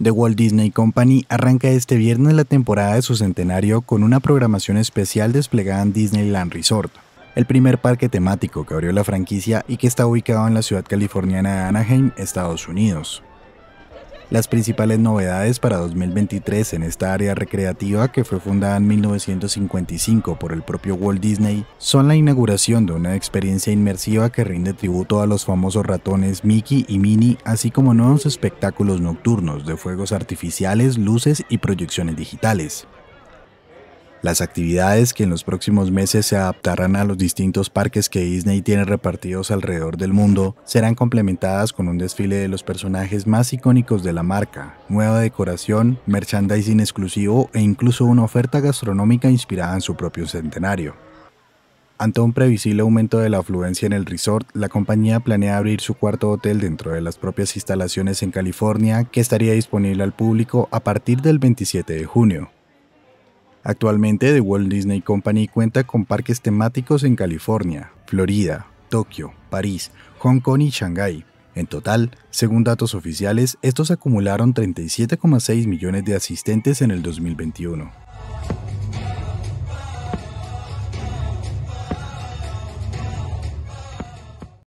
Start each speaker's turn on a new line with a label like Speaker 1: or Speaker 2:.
Speaker 1: The Walt Disney Company arranca este viernes la temporada de su centenario con una programación especial desplegada en Disneyland Resort, el primer parque temático que abrió la franquicia y que está ubicado en la ciudad californiana de Anaheim, Estados Unidos las principales novedades para 2023 en esta área recreativa que fue fundada en 1955 por el propio Walt Disney son la inauguración de una experiencia inmersiva que rinde tributo a los famosos ratones Mickey y Minnie, así como nuevos espectáculos nocturnos de fuegos artificiales, luces y proyecciones digitales. Las actividades que en los próximos meses se adaptarán a los distintos parques que Disney tiene repartidos alrededor del mundo serán complementadas con un desfile de los personajes más icónicos de la marca, nueva decoración, merchandising exclusivo e incluso una oferta gastronómica inspirada en su propio centenario. Ante un previsible aumento de la afluencia en el resort, la compañía planea abrir su cuarto hotel dentro de las propias instalaciones en California, que estaría disponible al público a partir del 27 de junio. Actualmente, The Walt Disney Company cuenta con parques temáticos en California, Florida, Tokio, París, Hong Kong y Shanghái. En total, según datos oficiales, estos acumularon 37,6 millones de asistentes en el 2021.